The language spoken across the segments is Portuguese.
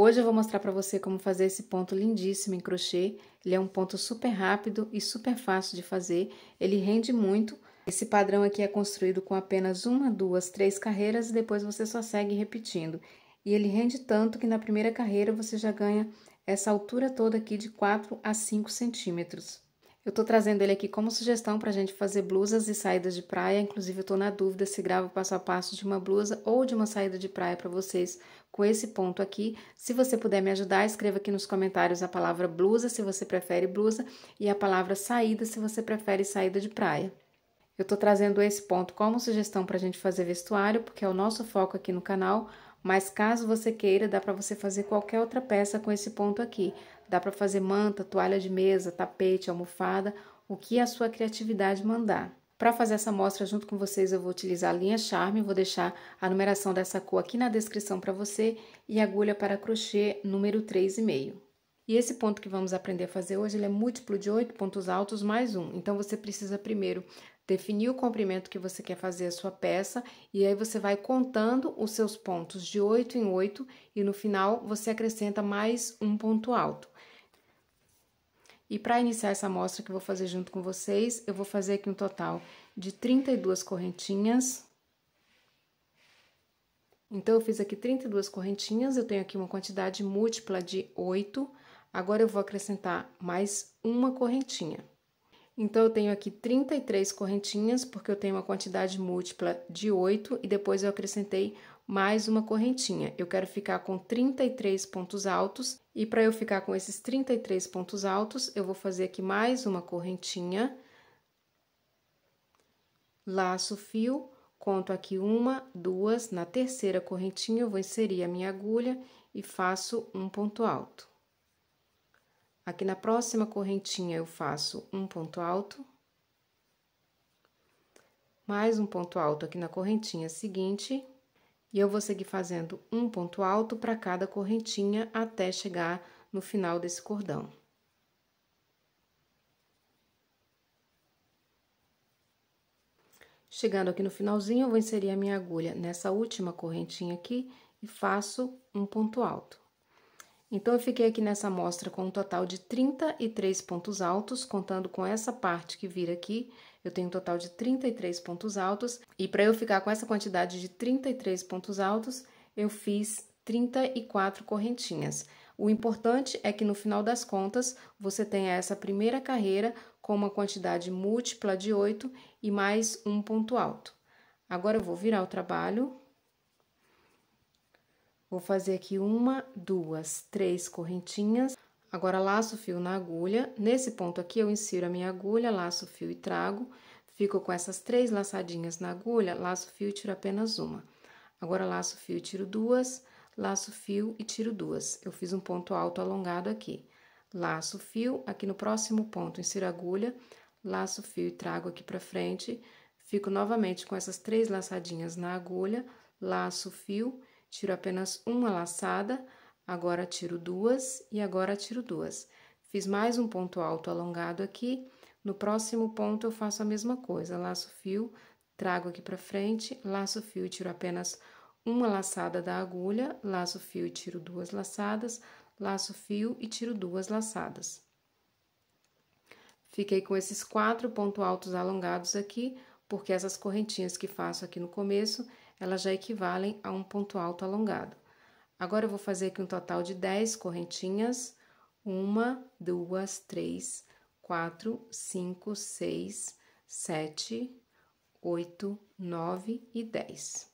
Hoje eu vou mostrar para você como fazer esse ponto lindíssimo em crochê. Ele é um ponto super rápido e super fácil de fazer, ele rende muito. Esse padrão aqui é construído com apenas uma, duas, três carreiras e depois você só segue repetindo. E ele rende tanto que na primeira carreira você já ganha essa altura toda aqui de 4 a 5 centímetros. Eu estou trazendo ele aqui como sugestão para a gente fazer blusas e saídas de praia. Inclusive, eu estou na dúvida se gravo passo a passo de uma blusa ou de uma saída de praia para vocês com esse ponto aqui. Se você puder me ajudar, escreva aqui nos comentários a palavra blusa, se você prefere blusa, e a palavra saída, se você prefere saída de praia. Eu estou trazendo esse ponto como sugestão para a gente fazer vestuário, porque é o nosso foco aqui no canal. Mas caso você queira, dá para você fazer qualquer outra peça com esse ponto aqui. Dá para fazer manta, toalha de mesa, tapete, almofada, o que a sua criatividade mandar. Para fazer essa amostra junto com vocês, eu vou utilizar a linha Charme, vou deixar a numeração dessa cor aqui na descrição para você e agulha para crochê número 3,5. E esse ponto que vamos aprender a fazer hoje, ele é múltiplo de 8 pontos altos mais um. Então, você precisa primeiro definir o comprimento que você quer fazer a sua peça e aí você vai contando os seus pontos de 8 em 8 e no final você acrescenta mais um ponto alto. E para iniciar essa amostra que eu vou fazer junto com vocês, eu vou fazer aqui um total de 32 correntinhas. Então, eu fiz aqui 32 correntinhas, eu tenho aqui uma quantidade múltipla de 8. Agora, eu vou acrescentar mais uma correntinha. Então, eu tenho aqui 33 correntinhas, porque eu tenho uma quantidade múltipla de 8, e depois eu acrescentei mais uma correntinha. Eu quero ficar com 33 pontos altos, e para eu ficar com esses 33 pontos altos, eu vou fazer aqui mais uma correntinha, laço fio, conto aqui uma, duas, na terceira correntinha eu vou inserir a minha agulha e faço um ponto alto. Aqui na próxima correntinha eu faço um ponto alto, mais um ponto alto aqui na correntinha seguinte, e eu vou seguir fazendo um ponto alto para cada correntinha até chegar no final desse cordão. Chegando aqui no finalzinho, eu vou inserir a minha agulha nessa última correntinha aqui e faço um ponto alto. Então, eu fiquei aqui nessa amostra com um total de 33 pontos altos, contando com essa parte que vira aqui, eu tenho um total de 33 pontos altos e para eu ficar com essa quantidade de 33 pontos altos, eu fiz 34 correntinhas. O importante é que no final das contas você tenha essa primeira carreira com uma quantidade múltipla de 8 e mais um ponto alto. Agora eu vou virar o trabalho. Vou fazer aqui uma, duas, três correntinhas. Agora, laço fio na agulha. Nesse ponto aqui, eu insiro a minha agulha, laço fio e trago. Fico com essas três laçadinhas na agulha, laço fio e tiro apenas uma. Agora, laço fio e tiro duas, laço fio e tiro duas. Eu fiz um ponto alto alongado aqui. Laço fio, aqui no próximo ponto, insiro a agulha, laço fio e trago aqui pra frente. Fico novamente com essas três laçadinhas na agulha, laço fio, tiro apenas uma laçada agora tiro duas e agora tiro duas. Fiz mais um ponto alto alongado aqui, no próximo ponto eu faço a mesma coisa, laço fio, trago aqui para frente, laço fio e tiro apenas uma laçada da agulha, laço fio e tiro duas laçadas, laço fio e tiro duas laçadas. Fiquei com esses quatro pontos altos alongados aqui, porque essas correntinhas que faço aqui no começo, elas já equivalem a um ponto alto alongado. Agora eu vou fazer aqui um total de 10 correntinhas. Uma, duas, três, quatro, cinco, seis, sete, oito, nove e dez.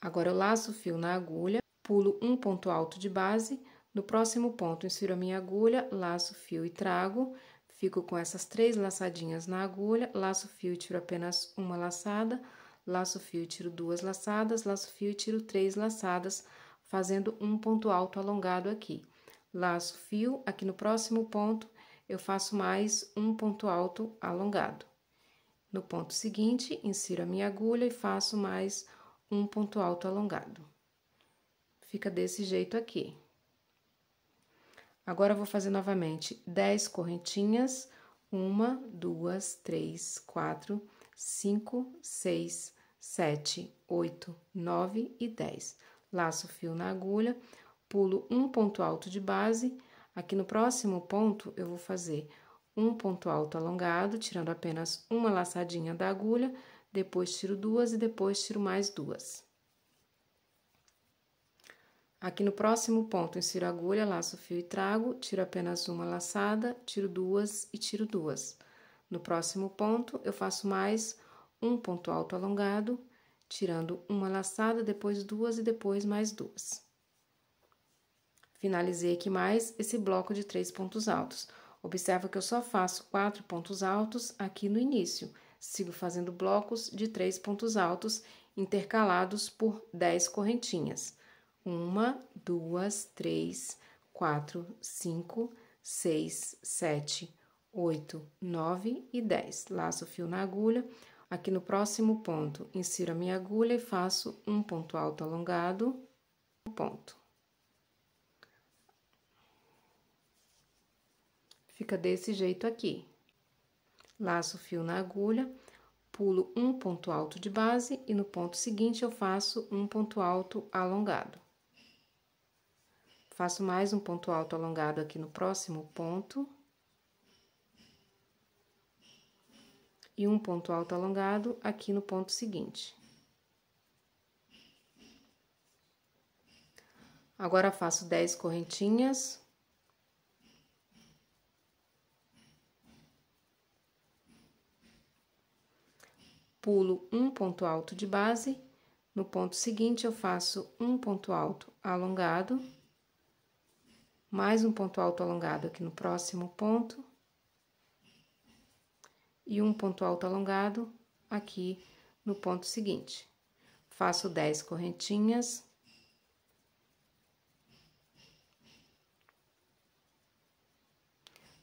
Agora, eu laço o fio na agulha, pulo um ponto alto de base, no próximo ponto, insiro a minha agulha, laço o fio e trago, fico com essas três laçadinhas na agulha, laço o fio e tiro apenas uma laçada, laço fio, tiro duas laçadas, laço fio, tiro três laçadas, fazendo um ponto alto alongado aqui. Laço fio, aqui no próximo ponto, eu faço mais um ponto alto alongado. No ponto seguinte, insiro a minha agulha e faço mais um ponto alto alongado. Fica desse jeito aqui. Agora, vou fazer novamente 10 correntinhas, uma, duas, três, quatro, 5, 6, 7, 8, 9 e 10. Laço fio na agulha, pulo um ponto alto de base. Aqui no próximo ponto, eu vou fazer um ponto alto alongado, tirando apenas uma laçadinha da agulha, depois tiro duas e depois tiro mais duas. Aqui no próximo ponto, insiro agulha, laço fio e trago, tiro apenas uma laçada, tiro duas e tiro duas. No próximo ponto, eu faço mais um ponto alto alongado, tirando uma laçada, depois duas e depois mais duas. Finalizei aqui mais esse bloco de três pontos altos. Observa que eu só faço quatro pontos altos aqui no início. Sigo fazendo blocos de três pontos altos intercalados por dez correntinhas. Uma, duas, três, quatro, cinco, seis, sete, 8, 9 e 10. Laço o fio na agulha. Aqui no próximo ponto, insiro a minha agulha e faço um ponto alto alongado, um ponto. Fica desse jeito aqui. Laço o fio na agulha, pulo um ponto alto de base e no ponto seguinte eu faço um ponto alto alongado. Faço mais um ponto alto alongado aqui no próximo ponto. e um ponto alto alongado aqui no ponto seguinte. Agora faço 10 correntinhas. Pulo um ponto alto de base, no ponto seguinte eu faço um ponto alto alongado, mais um ponto alto alongado aqui no próximo ponto e um ponto alto alongado aqui no ponto seguinte. Faço 10 correntinhas.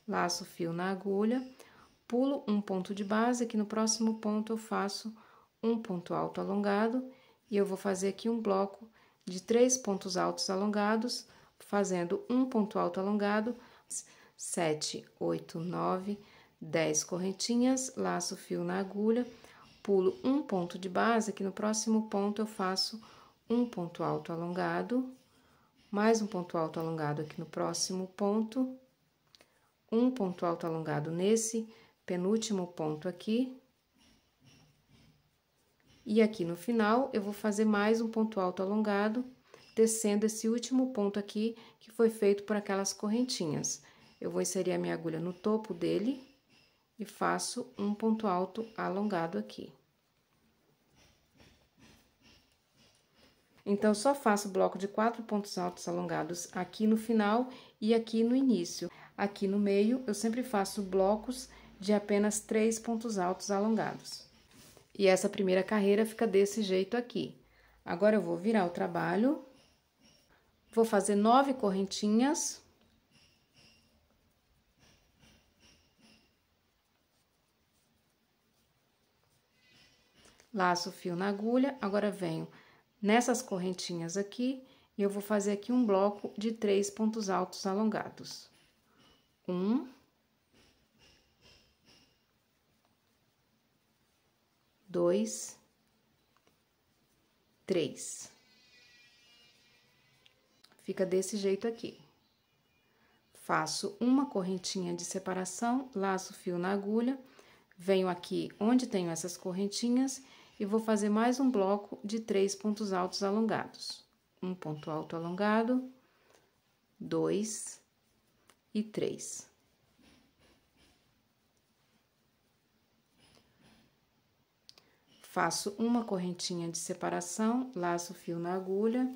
Laço o fio na agulha, pulo um ponto de base, que no próximo ponto eu faço um ponto alto alongado, e eu vou fazer aqui um bloco de três pontos altos alongados, fazendo um ponto alto alongado, 7, 8, 9, 10 correntinhas, laço o fio na agulha, pulo um ponto de base, que no próximo ponto eu faço um ponto alto alongado, mais um ponto alto alongado aqui no próximo ponto, um ponto alto alongado nesse penúltimo ponto aqui. E aqui no final, eu vou fazer mais um ponto alto alongado, descendo esse último ponto aqui, que foi feito por aquelas correntinhas. Eu vou inserir a minha agulha no topo dele, e faço um ponto alto alongado aqui. Então, só faço bloco de quatro pontos altos alongados aqui no final e aqui no início. Aqui no meio, eu sempre faço blocos de apenas três pontos altos alongados. E essa primeira carreira fica desse jeito aqui. Agora, eu vou virar o trabalho, vou fazer nove correntinhas laço o fio na agulha, agora venho nessas correntinhas aqui e eu vou fazer aqui um bloco de três pontos altos alongados. Um. Dois. Três. Fica desse jeito aqui. Faço uma correntinha de separação, laço o fio na agulha, Venho aqui onde tenho essas correntinhas e vou fazer mais um bloco de três pontos altos alongados. Um ponto alto alongado, dois e três. Faço uma correntinha de separação, laço o fio na agulha.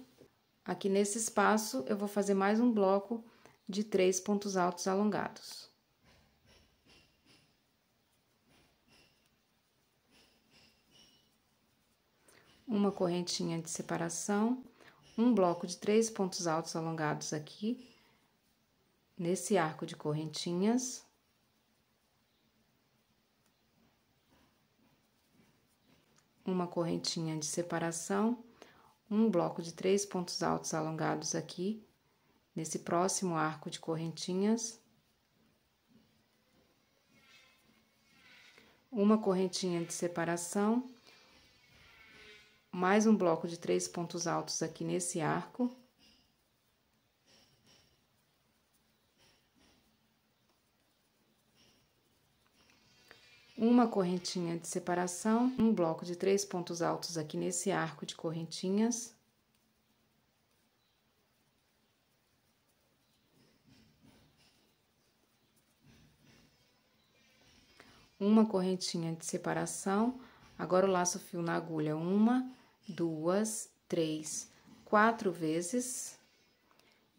Aqui nesse espaço, eu vou fazer mais um bloco de três pontos altos alongados. uma correntinha de separação, um bloco de três pontos altos alongados aqui, nesse arco de correntinhas. Uma correntinha de separação, um bloco de três pontos altos alongados aqui, nesse próximo arco de correntinhas. Uma correntinha de separação mais um bloco de três pontos altos aqui nesse arco. Uma correntinha de separação, um bloco de três pontos altos aqui nesse arco de correntinhas. Uma correntinha de separação, agora o laço fio na agulha, uma, duas, três, quatro vezes.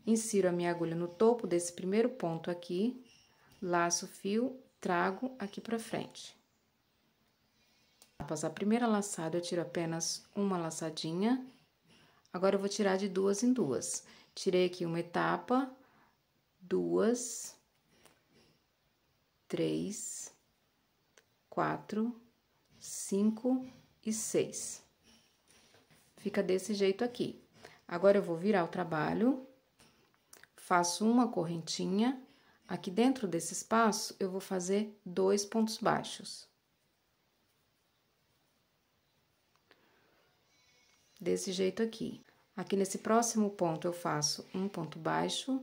Insiro a minha agulha no topo desse primeiro ponto aqui, laço o fio, trago aqui pra frente. Após a primeira laçada, eu tiro apenas uma laçadinha. Agora, eu vou tirar de duas em duas. Tirei aqui uma etapa, duas, três, quatro, cinco e seis. Fica desse jeito aqui. Agora, eu vou virar o trabalho, faço uma correntinha. Aqui dentro desse espaço, eu vou fazer dois pontos baixos. Desse jeito aqui. Aqui nesse próximo ponto, eu faço um ponto baixo,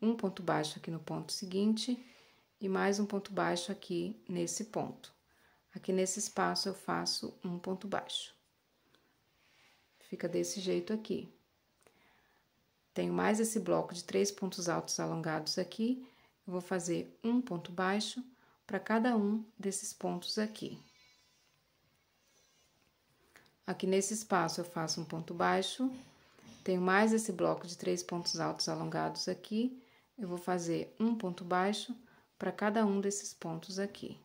um ponto baixo aqui no ponto seguinte e mais um ponto baixo aqui nesse ponto. Aqui nesse espaço, eu faço um ponto baixo. Fica desse jeito aqui. Tenho mais esse bloco de três pontos altos alongados aqui. Eu vou fazer um ponto baixo para cada um desses pontos aqui. Aqui nesse espaço eu faço um ponto baixo. Tenho mais esse bloco de três pontos altos alongados aqui. Eu vou fazer um ponto baixo para cada um desses pontos aqui.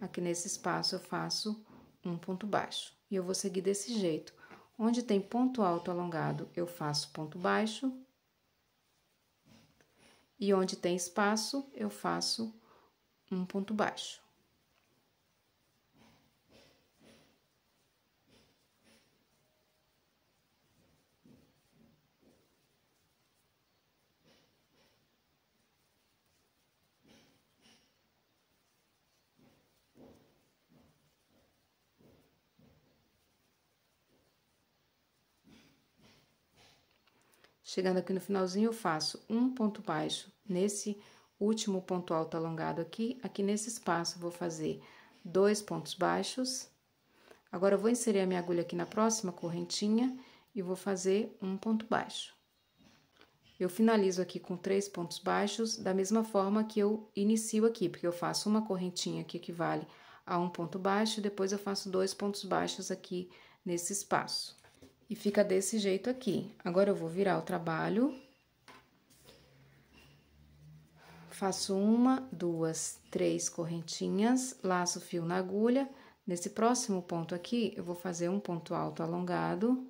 Aqui nesse espaço eu faço um ponto baixo. E eu vou seguir desse jeito Onde tem ponto alto alongado, eu faço ponto baixo. E onde tem espaço, eu faço um ponto baixo. Chegando aqui no finalzinho, eu faço um ponto baixo nesse último ponto alto alongado aqui. Aqui nesse espaço, vou fazer dois pontos baixos. Agora, eu vou inserir a minha agulha aqui na próxima correntinha e vou fazer um ponto baixo. Eu finalizo aqui com três pontos baixos, da mesma forma que eu inicio aqui, porque eu faço uma correntinha que equivale a um ponto baixo, depois eu faço dois pontos baixos aqui nesse espaço. E fica desse jeito aqui. Agora, eu vou virar o trabalho. Faço uma, duas, três correntinhas, laço o fio na agulha. Nesse próximo ponto aqui, eu vou fazer um ponto alto alongado.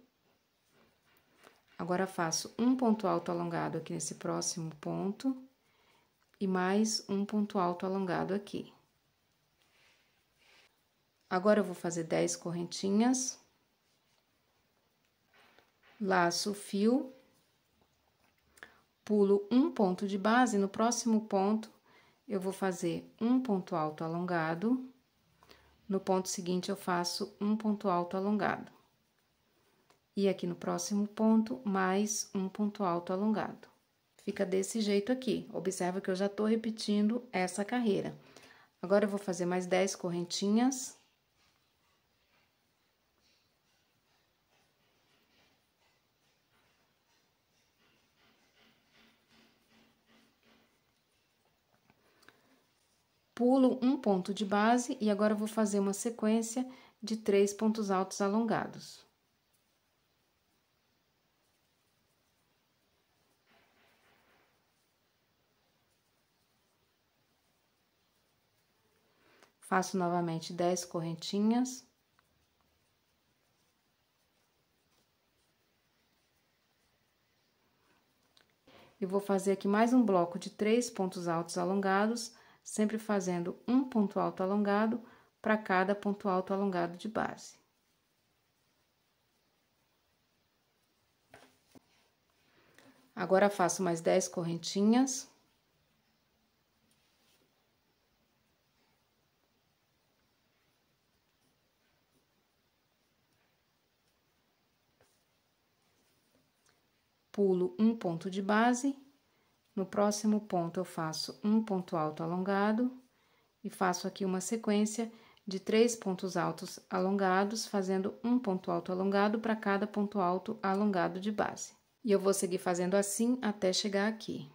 Agora, faço um ponto alto alongado aqui nesse próximo ponto. E mais um ponto alto alongado aqui. Agora, eu vou fazer dez correntinhas laço fio, pulo um ponto de base, no próximo ponto eu vou fazer um ponto alto alongado, no ponto seguinte eu faço um ponto alto alongado. E aqui no próximo ponto, mais um ponto alto alongado. Fica desse jeito aqui. Observa que eu já tô repetindo essa carreira. Agora, eu vou fazer mais 10 correntinhas. pulo um ponto de base e agora vou fazer uma sequência de três pontos altos alongados. Faço novamente dez correntinhas. E vou fazer aqui mais um bloco de três pontos altos alongados sempre fazendo um ponto alto alongado para cada ponto alto alongado de base. Agora faço mais 10 correntinhas. Pulo um ponto de base no próximo ponto, eu faço um ponto alto alongado e faço aqui uma sequência de três pontos altos alongados, fazendo um ponto alto alongado para cada ponto alto alongado de base. E eu vou seguir fazendo assim até chegar aqui.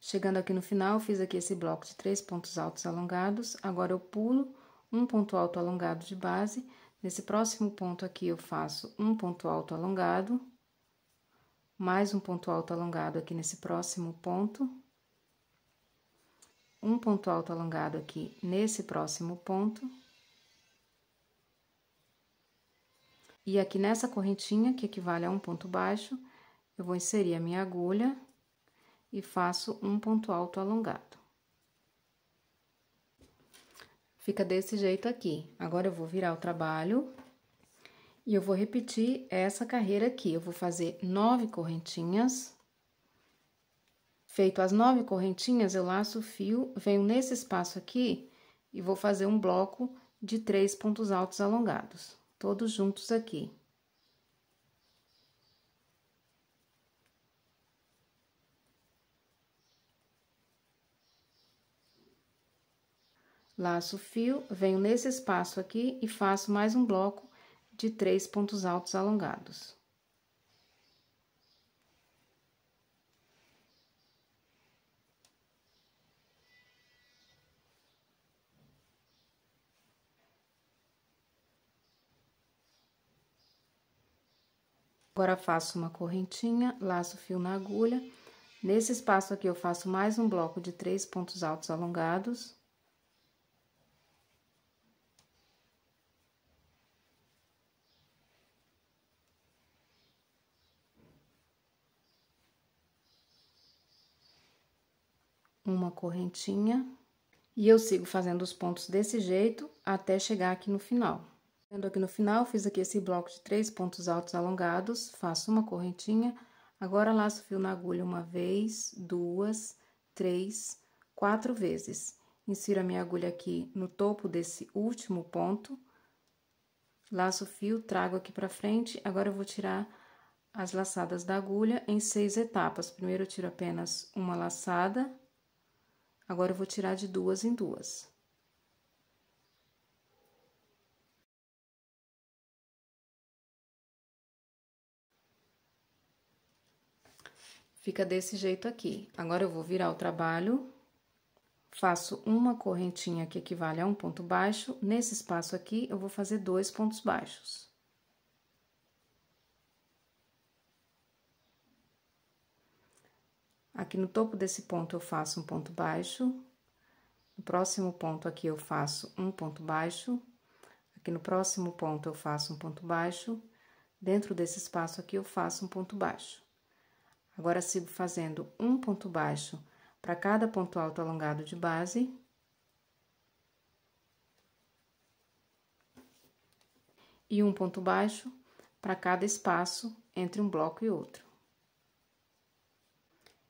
Chegando aqui no final, fiz aqui esse bloco de três pontos altos alongados, agora eu pulo um ponto alto alongado de base, nesse próximo ponto aqui eu faço um ponto alto alongado, mais um ponto alto alongado aqui nesse próximo ponto, um ponto alto alongado aqui nesse próximo ponto. E aqui nessa correntinha, que equivale a um ponto baixo, eu vou inserir a minha agulha e faço um ponto alto alongado. Fica desse jeito aqui. Agora, eu vou virar o trabalho e eu vou repetir essa carreira aqui. Eu vou fazer nove correntinhas. Feito as nove correntinhas, eu laço o fio, venho nesse espaço aqui e vou fazer um bloco de três pontos altos alongados, todos juntos aqui. Laço o fio, venho nesse espaço aqui e faço mais um bloco de três pontos altos alongados. Agora faço uma correntinha, laço o fio na agulha. Nesse espaço aqui, eu faço mais um bloco de três pontos altos alongados. uma correntinha e eu sigo fazendo os pontos desse jeito até chegar aqui no final. Tendo aqui no final, fiz aqui esse bloco de três pontos altos alongados, faço uma correntinha, agora laço o fio na agulha uma vez, duas, três, quatro vezes. Insiro a minha agulha aqui no topo desse último ponto, laço o fio, trago aqui pra frente, agora eu vou tirar as laçadas da agulha em seis etapas. Primeiro eu tiro apenas uma laçada, Agora eu vou tirar de duas em duas. Fica desse jeito aqui. Agora eu vou virar o trabalho, faço uma correntinha que equivale a um ponto baixo. Nesse espaço aqui, eu vou fazer dois pontos baixos. Aqui no topo desse ponto eu faço um ponto baixo, no próximo ponto aqui eu faço um ponto baixo, aqui no próximo ponto eu faço um ponto baixo, dentro desse espaço aqui eu faço um ponto baixo. Agora, sigo fazendo um ponto baixo para cada ponto alto alongado de base. E um ponto baixo para cada espaço entre um bloco e outro.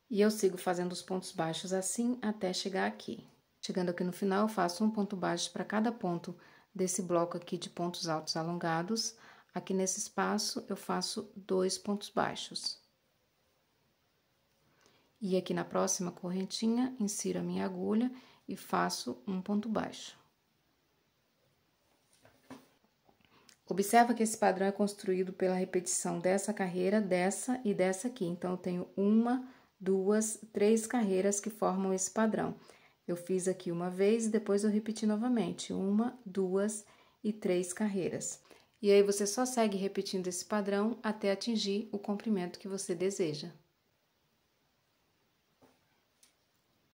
E eu sigo fazendo os pontos baixos assim até chegar aqui. Chegando aqui no final, eu faço um ponto baixo para cada ponto desse bloco aqui de pontos altos alongados. Aqui nesse espaço, eu faço dois pontos baixos. E aqui na próxima correntinha, insiro a minha agulha e faço um ponto baixo. Observa que esse padrão é construído pela repetição dessa carreira, dessa e dessa aqui. Então, eu tenho uma, duas, três carreiras que formam esse padrão. Eu fiz aqui uma vez e depois eu repeti novamente, uma, duas e três carreiras. E aí você só segue repetindo esse padrão até atingir o comprimento que você deseja.